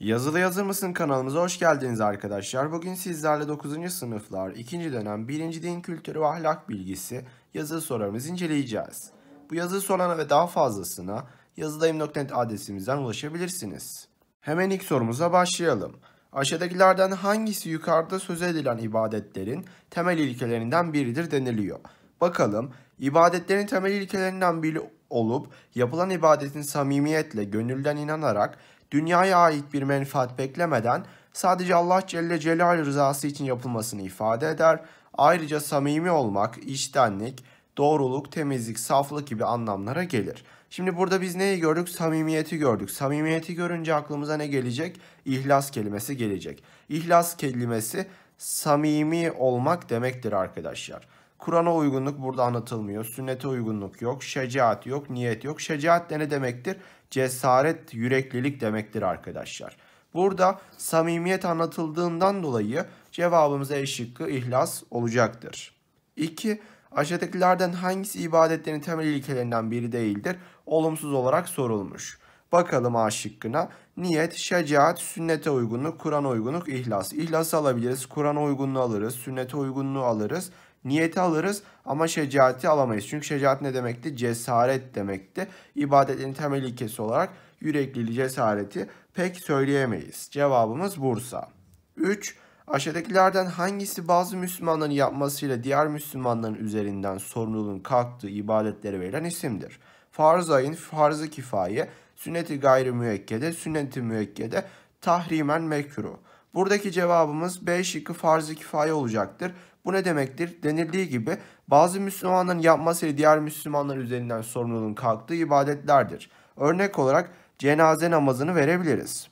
Yazılı Yazır mısın kanalımıza hoş geldiniz arkadaşlar. Bugün sizlerle 9. sınıflar 2. dönem 1. din kültürü ve ahlak bilgisi yazılı sorularımızı inceleyeceğiz. Bu yazılı sorularına ve daha fazlasına yazıdayım.net adresimizden ulaşabilirsiniz. Hemen ilk sorumuza başlayalım. Aşağıdakilerden hangisi yukarıda söz edilen ibadetlerin temel ilkelerinden biridir deniliyor. Bakalım ibadetlerin temel ilkelerinden biri olup yapılan ibadetin samimiyetle gönülden inanarak dünyaya ait bir menfaat beklemeden sadece Allah Celle Celal rızası için yapılmasını ifade eder. Ayrıca samimi olmak, içtenlik, doğruluk, temizlik, saflık gibi anlamlara gelir. Şimdi burada biz neyi gördük? Samimiyeti gördük. Samimiyeti görünce aklımıza ne gelecek? İhlas kelimesi gelecek. İhlas kelimesi samimi olmak demektir arkadaşlar. Kur'an'a uygunluk burada anlatılmıyor. Sünnete uygunluk yok. Şecaat yok. Niyet yok. Şecaat de ne demektir? Cesaret, yüreklilik demektir arkadaşlar. Burada samimiyet anlatıldığından dolayı cevabımız E şıkkı ihlas olacaktır. 2. Aşağıdakilerden hangisi ibadetlerin temel ilkelerinden biri değildir? Olumsuz olarak sorulmuş. Bakalım A şıkkına. Niyet, şecaat, sünnete uygunluk, Kuran uygunluk, ihlas. İhlas alabiliriz, Kuran uygunluğu alırız, sünnete uygunluğu alırız. Niyeti alırız ama şecaati alamayız. Çünkü şecaat ne demekti? Cesaret demekti. İbadetlerin temel ilkesi olarak yürekliliği cesareti pek söyleyemeyiz. Cevabımız Bursa. 3. Aşağıdakilerden hangisi bazı Müslümanların yapmasıyla diğer Müslümanların üzerinden sorumluluğun kalktığı ibadetleri verilen isimdir? Farz ayın, farz-ı kifaye, sünneti gayri müekkede, sünneti müekkede, tahrimen mekruh. Buradaki cevabımız B şıkkı farz-ı kifaye olacaktır. Bu ne demektir? Denildiği gibi bazı Müslümanların yapmasıyla diğer Müslümanlar üzerinden sorumluluğun kalktığı ibadetlerdir. Örnek olarak cenaze namazını verebiliriz.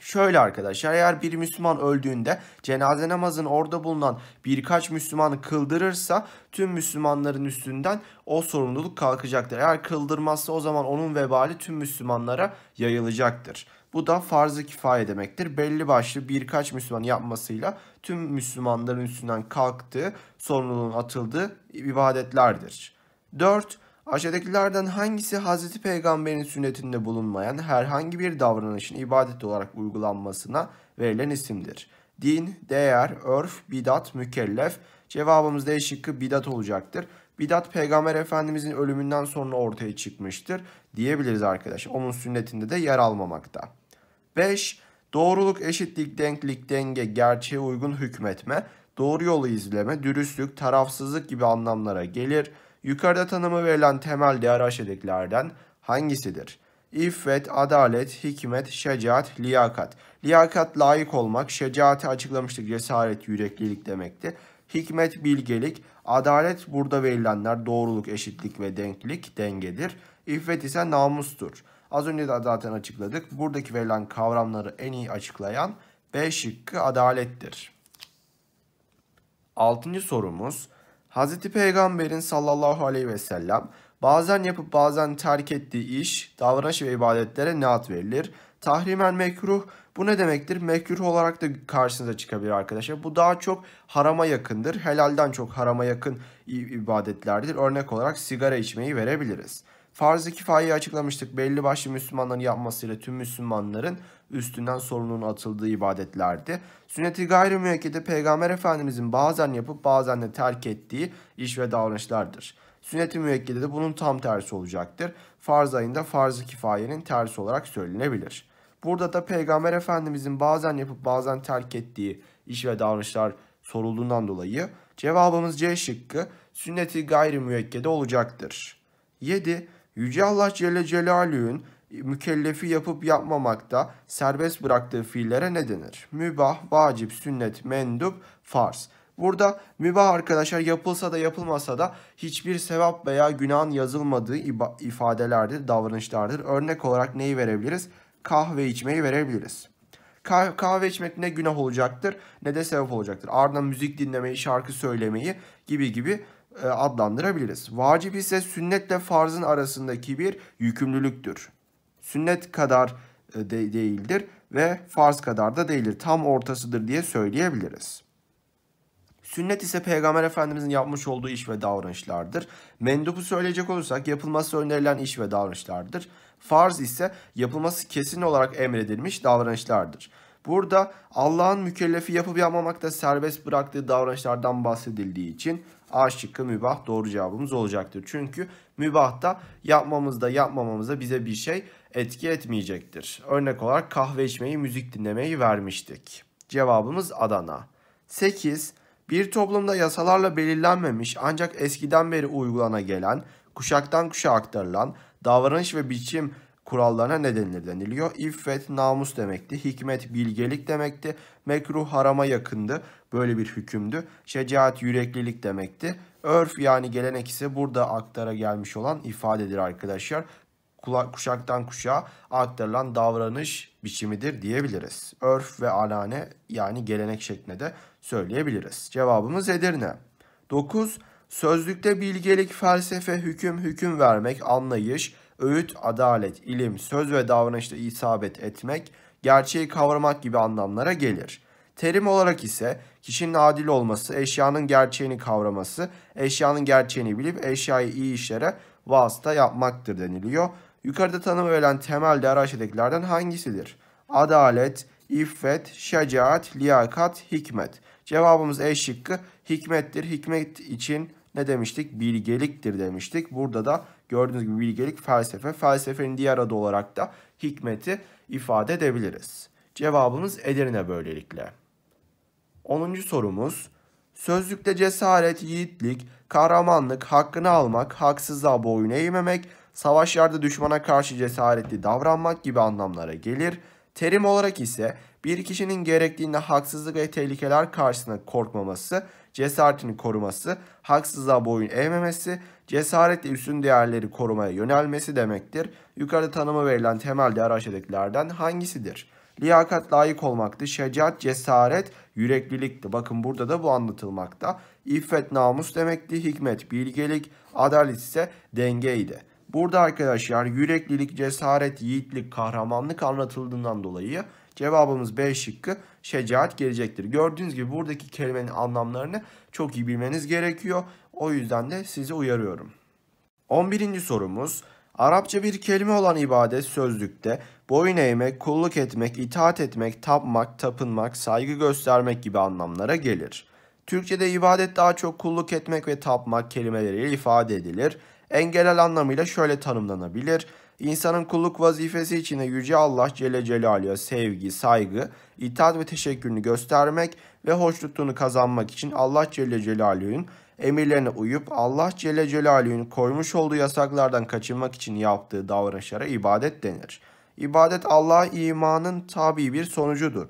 Şöyle arkadaşlar eğer bir Müslüman öldüğünde cenaze namazını orada bulunan birkaç Müslümanı kıldırırsa tüm Müslümanların üstünden o sorumluluk kalkacaktır. Eğer kıldırmazsa o zaman onun vebali tüm Müslümanlara yayılacaktır. Bu da farz-ı kifaye demektir. Belli başlı birkaç Müslüman yapmasıyla tüm Müslümanların üstünden kalktığı, sorumluluğun atıldığı ibadetlerdir. 4. Aşağıdakilerden hangisi Hz. Peygamber'in sünnetinde bulunmayan herhangi bir davranışın ibadet olarak uygulanmasına verilen isimdir? Din, değer, örf, bidat, mükellef. Cevabımız D şıkkı bidat olacaktır. Bidat peygamber efendimizin ölümünden sonra ortaya çıkmıştır diyebiliriz arkadaş. Onun sünnetinde de yer almamakta. 5. Doğruluk, eşitlik, denklik, denge, gerçeğe uygun hükmetme, doğru yolu izleme, dürüstlük, tarafsızlık gibi anlamlara gelir. Yukarıda tanımı verilen temel değer aşağıdakilerden hangisidir? İffet, adalet, hikmet, şecaat, liyakat. Liyakat layık olmak, şecaati açıklamıştık cesaret, yüreklilik demekti. Hikmet, bilgelik, adalet burada verilenler doğruluk, eşitlik ve denklik, dengedir. İffet ise namustur. Az önce de zaten açıkladık. Buradaki verilen kavramları en iyi açıklayan B şıkkı adalettir. Altıncı sorumuz Hz. Peygamber'in sallallahu aleyhi ve sellem bazen yapıp bazen terk ettiği iş, davranış ve ibadetlere neat verilir? Tahrimen mekruh bu ne demektir? Mekruh olarak da karşınıza çıkabilir arkadaşlar. Bu daha çok harama yakındır. Helalden çok harama yakın ibadetlerdir. Örnek olarak sigara içmeyi verebiliriz. Farz-ı kifayı açıklamıştık. Belli başlı Müslümanların yapmasıyla tüm Müslümanların üstünden sorunun atıldığı ibadetlerdi. Sünnet-i gayrimüekkede Peygamber Efendimizin bazen yapıp bazen de terk ettiği iş ve davranışlardır. Sünnet-i müekkede de bunun tam tersi olacaktır. Farz ayında farz-ı kifayenin tersi olarak söylenebilir. Burada da Peygamber Efendimizin bazen yapıp bazen terk ettiği iş ve davranışlar sorulduğundan dolayı cevabımız C şıkkı sünnet-i gayrimüekkede olacaktır. 7. Yüce Allah Celle Celaluhu'nun mükellefi yapıp yapmamakta serbest bıraktığı fiillere ne denir? Mübah, vacip, sünnet, mendup, farz. Burada mübah arkadaşlar yapılsa da yapılmasa da hiçbir sevap veya günahın yazılmadığı ifadelerdir, davranışlardır. Örnek olarak neyi verebiliriz? Kahve içmeyi verebiliriz. kahve içmek ne günah olacaktır ne de sevap olacaktır. Ardından müzik dinlemeyi, şarkı söylemeyi gibi gibi e, adlandırabiliriz. Vacip ise sünnetle farzın arasındaki bir yükümlülüktür. Sünnet kadar e, de değildir ve farz kadar da değildir. Tam ortasıdır diye söyleyebiliriz. Sünnet ise Peygamber Efendimizin yapmış olduğu iş ve davranışlardır. Mendubu söyleyecek olursak yapılması önerilen iş ve davranışlardır. Farz ise yapılması kesin olarak emredilmiş davranışlardır. Burada Allah'ın mükellefi yapıp yapmamakta serbest bıraktığı davranışlardan bahsedildiği için A şıkkı mübah doğru cevabımız olacaktır. Çünkü mübahta yapmamızda yapmamamızda bize bir şey etki etmeyecektir. Örnek olarak kahve içmeyi, müzik dinlemeyi vermiştik. Cevabımız Adana. 8. Bir toplumda yasalarla belirlenmemiş ancak eskiden beri uygulana gelen, kuşaktan kuşa aktarılan, davranış ve biçim kurallarına ne denilir deniliyor. İffet namus demekti. Hikmet bilgelik demekti. Mekruh harama yakındı. Böyle bir hükümdü. Şecaat yüreklilik demekti. Örf yani gelenek ise burada aktara gelmiş olan ifadedir arkadaşlar. kuşaktan kuşağa aktarılan davranış biçimidir diyebiliriz. Örf ve alane yani gelenek şeklinde de söyleyebiliriz. Cevabımız Edirne. 9. Sözlükte bilgelik, felsefe, hüküm, hüküm vermek, anlayış, öğüt, adalet, ilim, söz ve davranışta isabet etmek, gerçeği kavramak gibi anlamlara gelir. Terim olarak ise kişinin adil olması, eşyanın gerçeğini kavraması, eşyanın gerçeğini bilip eşyayı iyi işlere vasıta yapmaktır deniliyor. Yukarıda tanımı verilen temel de hangisidir? Adalet, iffet, şecaat, liyakat, hikmet. Cevabımız E şıkkı hikmettir. Hikmet için ne demiştik? Bilgeliktir demiştik. Burada da Gördüğünüz gibi bilgelik felsefe. Felsefenin diğer adı olarak da hikmeti ifade edebiliriz. Cevabımız Edirne böylelikle. 10. sorumuz. Sözlükte cesaret, yiğitlik, kahramanlık, hakkını almak, haksızlığa boyun eğmemek, savaşlarda düşmana karşı cesaretli davranmak gibi anlamlara gelir. Terim olarak ise bir kişinin gerektiğinde haksızlık ve tehlikeler karşısında korkmaması cesaretini koruması, haksızlığa boyun eğmemesi, cesaretle üstün değerleri korumaya yönelmesi demektir. Yukarıda tanıma verilen temel değer hangisidir? Liyakat layık olmaktı. Şecaat, cesaret, yüreklilikti. Bakın burada da bu anlatılmakta. İffet namus demekti. Hikmet bilgelik, adalet ise dengeydi. Burada arkadaşlar yüreklilik, cesaret, yiğitlik, kahramanlık anlatıldığından dolayı Cevabımız B şıkkı şecaat gelecektir. Gördüğünüz gibi buradaki kelimenin anlamlarını çok iyi bilmeniz gerekiyor. O yüzden de sizi uyarıyorum. 11. sorumuz. Arapça bir kelime olan ibadet sözlükte boyun eğmek, kulluk etmek, itaat etmek, tapmak, tapınmak, saygı göstermek gibi anlamlara gelir. Türkçe'de ibadet daha çok kulluk etmek ve tapmak kelimeleriyle ifade edilir. En genel anlamıyla şöyle tanımlanabilir. İnsanın kulluk vazifesi içinde Yüce Allah Celle Celaluhu'ya sevgi, saygı, itaat ve teşekkürünü göstermek ve hoşnutluğunu kazanmak için Allah Celle Celaluhu'nun emirlerine uyup Allah Celle Celaluhu'nun koymuş olduğu yasaklardan kaçınmak için yaptığı davranışlara ibadet denir. İbadet Allah'a imanın tabi bir sonucudur.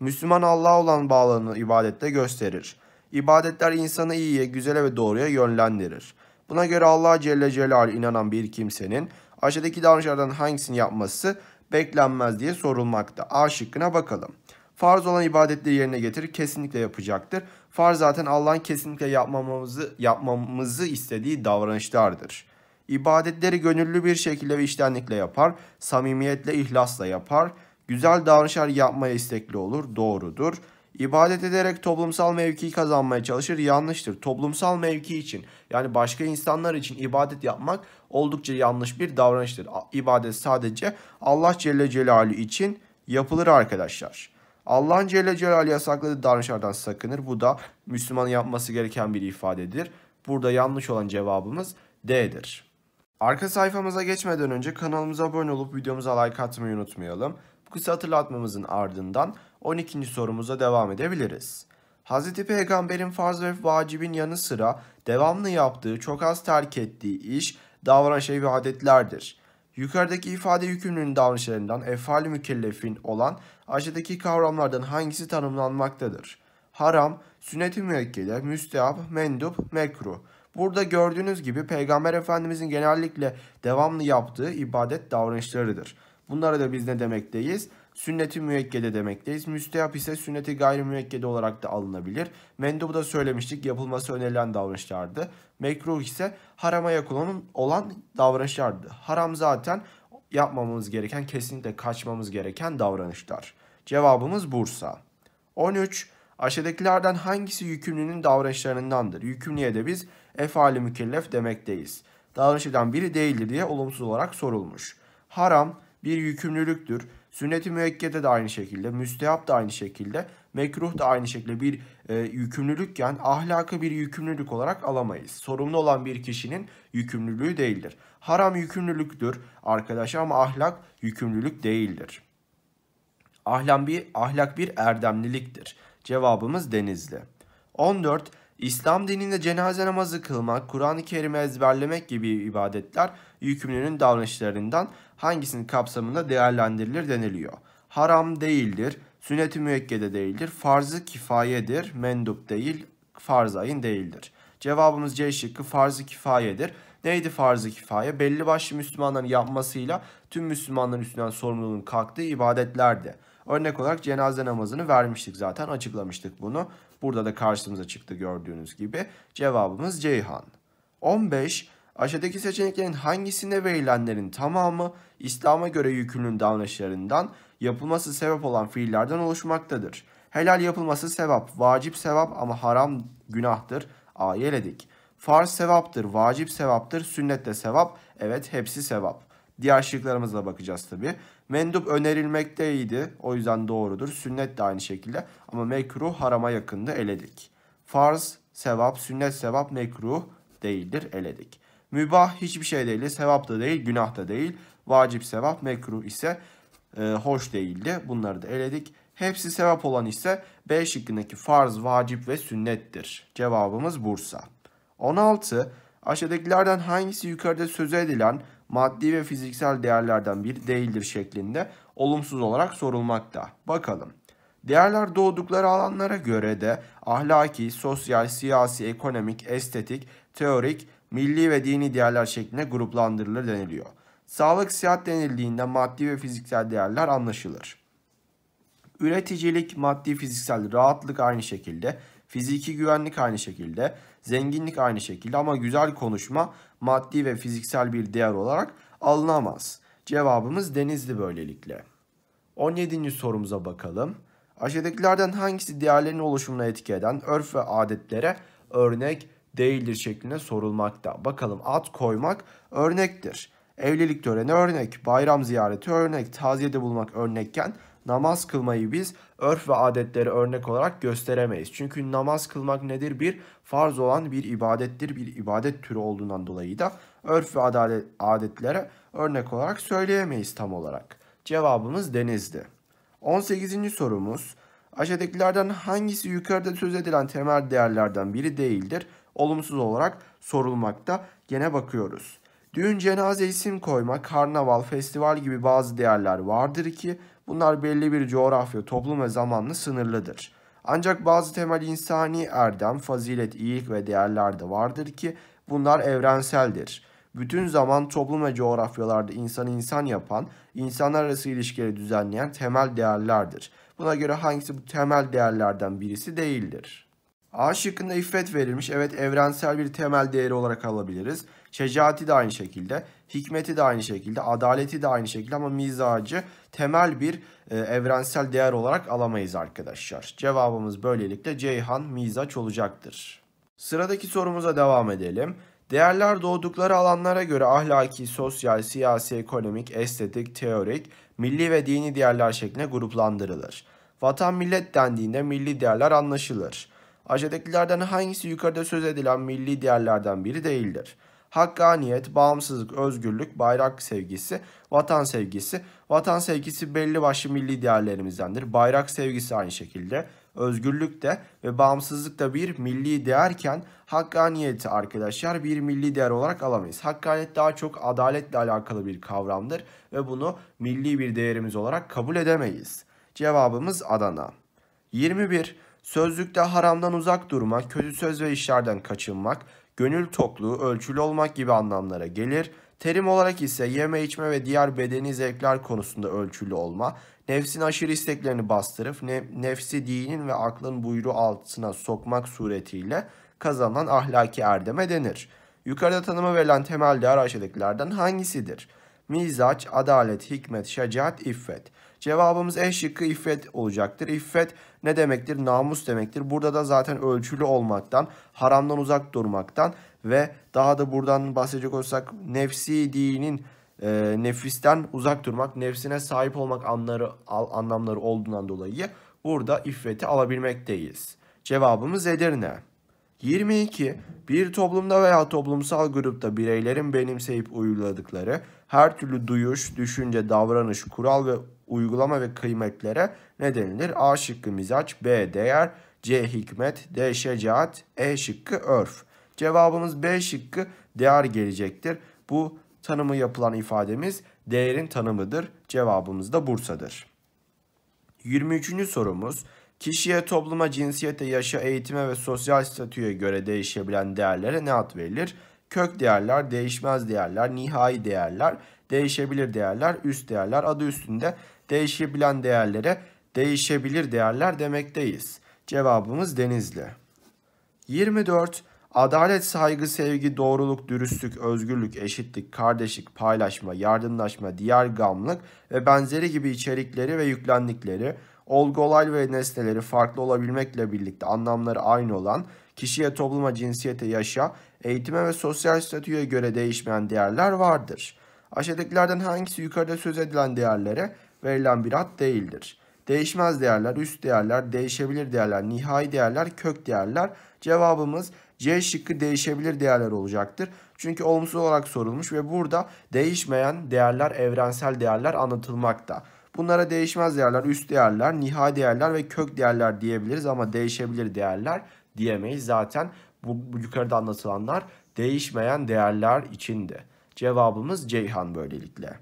Müslüman Allah'a olan bağlılığını ibadette gösterir. İbadetler insanı iyiye, güzele ve doğruya yönlendirir. Buna göre Allah Celle Celal inanan bir kimsenin Aşağıdaki davranışlardan hangisini yapması beklenmez diye sorulmakta. A şıkkına bakalım. Farz olan ibadetleri yerine getirir kesinlikle yapacaktır. Farz zaten Allah'ın kesinlikle yapmamamızı, yapmamızı istediği davranışlardır. İbadetleri gönüllü bir şekilde ve iştenlikle yapar, samimiyetle, ihlasla yapar. Güzel davranışlar yapmaya istekli olur, doğrudur. İbadet ederek toplumsal mevki kazanmaya çalışır yanlıştır. Toplumsal mevki için yani başka insanlar için ibadet yapmak oldukça yanlış bir davranıştır. İbadet sadece Allah Celle Celaluhu için yapılır arkadaşlar. Allah'ın Celle Celaluhu yasakladığı davranışlardan sakınır. Bu da Müslümanın yapması gereken bir ifadedir. Burada yanlış olan cevabımız D'dir. Arka sayfamıza geçmeden önce kanalımıza abone olup videomuza like atmayı unutmayalım kısa hatırlatmamızın ardından 12. sorumuza devam edebiliriz. Hz. Peygamber'in farz ve vacibin yanı sıra devamlı yaptığı, çok az terk ettiği iş, davranış şey ve adetlerdir. Yukarıdaki ifade yükümlülüğün davranışlarından efal mükellefin olan aşağıdaki kavramlardan hangisi tanımlanmaktadır? Haram, sünnet-i müekkede, müstehap, mendup, mekruh. Burada gördüğünüz gibi Peygamber Efendimizin genellikle devamlı yaptığı ibadet davranışlarıdır. Bunlara da biz ne demekteyiz? Sünneti müekkede demekteyiz. Müstehap ise sünneti gayri olarak da alınabilir. Mendubu da söylemiştik yapılması önerilen davranışlardı. Mekruh ise harama yakın olan davranışlardı. Haram zaten yapmamamız gereken kesinlikle kaçmamız gereken davranışlar. Cevabımız Bursa. 13. Aşağıdakilerden hangisi yükümlünün davranışlarındandır? Yükümlüye de biz efali mükellef demekteyiz. Davranışlardan biri değildir diye olumsuz olarak sorulmuş. Haram, bir yükümlülüktür. Sünnet-i müekkede de aynı şekilde, müstehap da aynı şekilde, mekruh da aynı şekilde bir e, yükümlülükken ahlakı bir yükümlülük olarak alamayız. Sorumlu olan bir kişinin yükümlülüğü değildir. Haram yükümlülüktür arkadaş ama ahlak yükümlülük değildir. Ahlam bir, ahlak bir erdemliliktir. Cevabımız Denizli. 14. İslam dininde cenaze namazı kılmak, Kur'an-ı Kerim'i ezberlemek gibi ibadetler yükümlünün davranışlarından hangisinin kapsamında değerlendirilir deniliyor. Haram değildir, sünnet-i müekkede değildir, farz kifayedir, mendup değil, farz ayın değildir. Cevabımız C şıkkı farz kifayedir. Neydi farz kifaye? Belli başlı Müslümanların yapmasıyla tüm Müslümanların üstünden sorumluluğun kalktığı ibadetlerdi. Örnek olarak cenaze namazını vermiştik zaten açıklamıştık bunu. Burada da karşımıza çıktı gördüğünüz gibi. Cevabımız Ceyhan. 15. Aşağıdaki seçeneklerin hangisinde verilenlerin tamamı İslam'a göre yükümlülüğün davranışlarından yapılması sebep olan fiillerden oluşmaktadır. Helal yapılması sevap, vacip sevap ama haram günahtır. A'yı eledik. Farz sevaptır, vacip sevaptır, sünnet de sevap. Evet hepsi sevap. Diğer şıklarımıza bakacağız tabi. Mendup önerilmekteydi. O yüzden doğrudur. Sünnet de aynı şekilde. Ama mekruh harama yakındı. Eledik. Farz, sevap, sünnet, sevap, mekruh değildir. Eledik. Mübah hiçbir şey değil. Sevap da değil, günah da değil. Vacip sevap, mekruh ise e, hoş değildi. Bunları da eledik. Hepsi sevap olan ise B şıkkındaki farz, vacip ve sünnettir. Cevabımız Bursa. 16. Aşağıdakilerden hangisi yukarıda söze edilen maddi ve fiziksel değerlerden bir değildir şeklinde olumsuz olarak sorulmakta. Bakalım. Değerler doğdukları alanlara göre de ahlaki, sosyal, siyasi, ekonomik, estetik, teorik, milli ve dini değerler şeklinde gruplandırılır deniliyor. Sağlık, sıhhat denildiğinde maddi ve fiziksel değerler anlaşılır. Üreticilik, maddi, fiziksel rahatlık aynı şekilde, fiziki güvenlik aynı şekilde, Zenginlik aynı şekilde ama güzel konuşma maddi ve fiziksel bir değer olarak alınamaz. Cevabımız Denizli böylelikle. 17. sorumuza bakalım. Aşağıdakilerden hangisi değerlerin oluşumuna etki eden örf ve adetlere örnek değildir şeklinde sorulmakta. Bakalım at koymak örnektir. Evlilik töreni örnek, bayram ziyareti örnek, taziyede bulmak örnekken namaz kılmayı biz örf ve adetleri örnek olarak gösteremeyiz. Çünkü namaz kılmak nedir? Bir farz olan bir ibadettir, bir ibadet türü olduğundan dolayı da örf ve adalet, adetlere örnek olarak söyleyemeyiz tam olarak. Cevabımız denizdi. 18. sorumuz. Aşağıdakilerden hangisi yukarıda söz edilen temel değerlerden biri değildir? Olumsuz olarak sorulmakta. Gene bakıyoruz. Düğün, cenaze, isim koyma, karnaval, festival gibi bazı değerler vardır ki bunlar belli bir coğrafya, toplum ve zamanla sınırlıdır. Ancak bazı temel insani erdem, fazilet, iyilik ve değerler de vardır ki bunlar evrenseldir. Bütün zaman toplum ve coğrafyalarda insanı insan yapan, insanlar arası ilişkileri düzenleyen temel değerlerdir. Buna göre hangisi bu temel değerlerden birisi değildir? A şıkkında iffet verilmiş. Evet evrensel bir temel değeri olarak alabiliriz. Şecaati de aynı şekilde. Hikmeti de aynı şekilde. Adaleti de aynı şekilde ama mizacı temel bir e, evrensel değer olarak alamayız arkadaşlar. Cevabımız böylelikle Ceyhan mizaç olacaktır. Sıradaki sorumuza devam edelim. Değerler doğdukları alanlara göre ahlaki, sosyal, siyasi, ekonomik, estetik, teorik, milli ve dini değerler şeklinde gruplandırılır. Vatan millet dendiğinde milli değerler anlaşılır. Aşağıdakilerden hangisi yukarıda söz edilen milli değerlerden biri değildir? Hakkaniyet, bağımsızlık, özgürlük, bayrak sevgisi, vatan sevgisi. Vatan sevgisi belli başlı milli değerlerimizdendir. Bayrak sevgisi aynı şekilde. Özgürlük de ve bağımsızlık da bir milli değerken hakkaniyeti arkadaşlar bir milli değer olarak alamayız. Hakkaniyet daha çok adaletle alakalı bir kavramdır ve bunu milli bir değerimiz olarak kabul edemeyiz. Cevabımız Adana. 21. Sözlükte haramdan uzak durmak, kötü söz ve işlerden kaçınmak, gönül tokluğu, ölçülü olmak gibi anlamlara gelir. Terim olarak ise yeme içme ve diğer bedeni zevkler konusunda ölçülü olma, nefsin aşırı isteklerini bastırıp nefsi dinin ve aklın buyruğu altına sokmak suretiyle kazanılan ahlaki erdeme denir. Yukarıda tanıma verilen temel değer aşağıdakilerden hangisidir? Mizaç, adalet, hikmet, şecaat, iffet. Cevabımız E şıkkı iffet olacaktır. İffet ne demektir? Namus demektir. Burada da zaten ölçülü olmaktan, haramdan uzak durmaktan ve daha da buradan bahsedecek olsak nefsi dinin e, nefisten uzak durmak, nefsine sahip olmak anları, al, anlamları olduğundan dolayı burada iffeti alabilmekteyiz. Cevabımız Edirne. 22. Bir toplumda veya toplumsal grupta bireylerin benimseyip uyguladıkları her türlü duyuş, düşünce, davranış, kural ve uygulama ve kıymetlere ne denilir? A şıkkı mizaç, B değer, C hikmet, D şecaat, E şıkkı örf. Cevabımız B şıkkı değer gelecektir. Bu tanımı yapılan ifademiz değerin tanımıdır. Cevabımız da Bursa'dır. 23. sorumuz. Kişiye, topluma, cinsiyete, yaşa, eğitime ve sosyal statüye göre değişebilen değerlere ne ad verilir? Kök değerler, değişmez değerler, nihai değerler, değişebilir değerler, üst değerler adı üstünde değişebilen değerlere değişebilir değerler demekteyiz. Cevabımız Denizli. 24. Adalet, saygı, sevgi, doğruluk, dürüstlük, özgürlük, eşitlik, kardeşlik, paylaşma, yardımlaşma, diğer gamlık ve benzeri gibi içerikleri ve yüklendikleri, olgu olay ve nesneleri farklı olabilmekle birlikte anlamları aynı olan, kişiye, topluma, cinsiyete, yaşa, eğitime ve sosyal statüye göre değişmeyen değerler vardır. Aşağıdakilerden hangisi yukarıda söz edilen değerlere verilen bir hat değildir. Değişmez değerler, üst değerler, değişebilir değerler, nihai değerler, kök değerler. Cevabımız C şıkkı değişebilir değerler olacaktır. Çünkü olumsuz olarak sorulmuş ve burada değişmeyen değerler, evrensel değerler anlatılmakta. Bunlara değişmez değerler, üst değerler, nihai değerler ve kök değerler diyebiliriz ama değişebilir değerler diyemeyiz. Zaten bu, bu yukarıda anlatılanlar değişmeyen değerler içinde. Cevabımız Ceyhan böylelikle.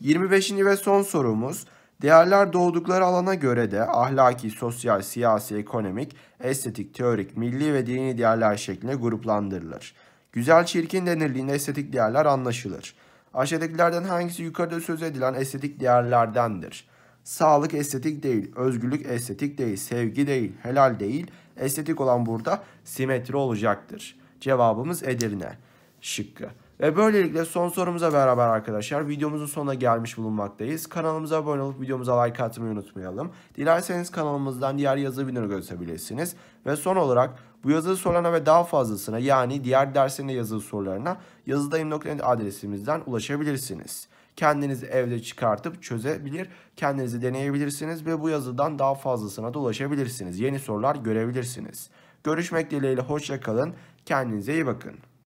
25. ve son sorumuz. Değerler doğdukları alana göre de ahlaki, sosyal, siyasi, ekonomik, estetik, teorik, milli ve dini değerler şeklinde gruplandırılır. Güzel çirkin denirliğinde estetik değerler anlaşılır. Aşağıdakilerden hangisi yukarıda söz edilen estetik değerlerdendir? Sağlık estetik değil, özgürlük estetik değil, sevgi değil, helal değil. Estetik olan burada simetri olacaktır. Cevabımız Edirne şıkkı. Ve böylelikle son sorumuza beraber arkadaşlar videomuzun sonuna gelmiş bulunmaktayız. Kanalımıza abone olup videomuza like atmayı unutmayalım. Dilerseniz kanalımızdan diğer yazı videoları görebilirsiniz. Ve son olarak bu yazı sorularına ve daha fazlasına yani diğer derslerinde yazılı sorularına yazıdayım.net adresimizden ulaşabilirsiniz. Kendiniz evde çıkartıp çözebilir, kendinizi deneyebilirsiniz ve bu yazıdan daha fazlasına da ulaşabilirsiniz. Yeni sorular görebilirsiniz. Görüşmek dileğiyle hoşçakalın Kendinize iyi bakın.